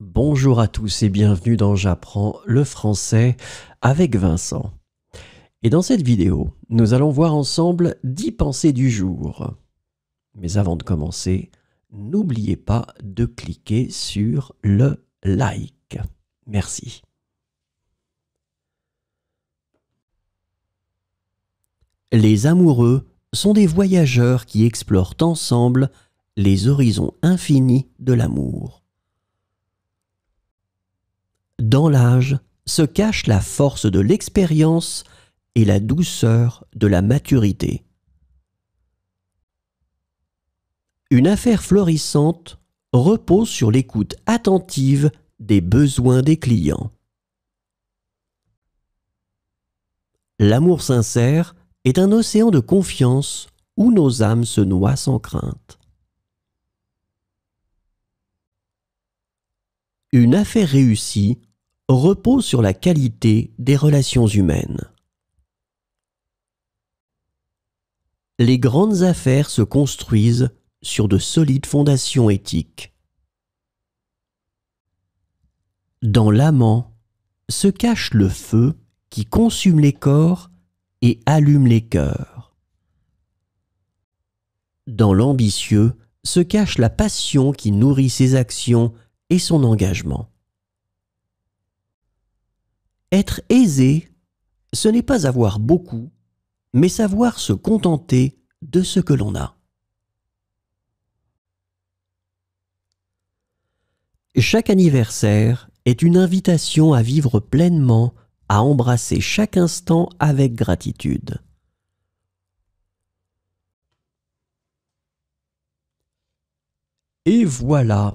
Bonjour à tous et bienvenue dans J'apprends le français avec Vincent. Et dans cette vidéo, nous allons voir ensemble 10 pensées du jour. Mais avant de commencer, n'oubliez pas de cliquer sur le like. Merci. Les amoureux sont des voyageurs qui explorent ensemble les horizons infinis de l'amour dans l'âge, se cache la force de l'expérience et la douceur de la maturité. Une affaire florissante repose sur l'écoute attentive des besoins des clients. L'amour sincère est un océan de confiance où nos âmes se noient sans crainte. Une affaire réussie repose sur la qualité des relations humaines. Les grandes affaires se construisent sur de solides fondations éthiques. Dans l'amant se cache le feu qui consume les corps et allume les cœurs. Dans l'ambitieux se cache la passion qui nourrit ses actions et son engagement. Être aisé, ce n'est pas avoir beaucoup, mais savoir se contenter de ce que l'on a. Chaque anniversaire est une invitation à vivre pleinement, à embrasser chaque instant avec gratitude. Et voilà,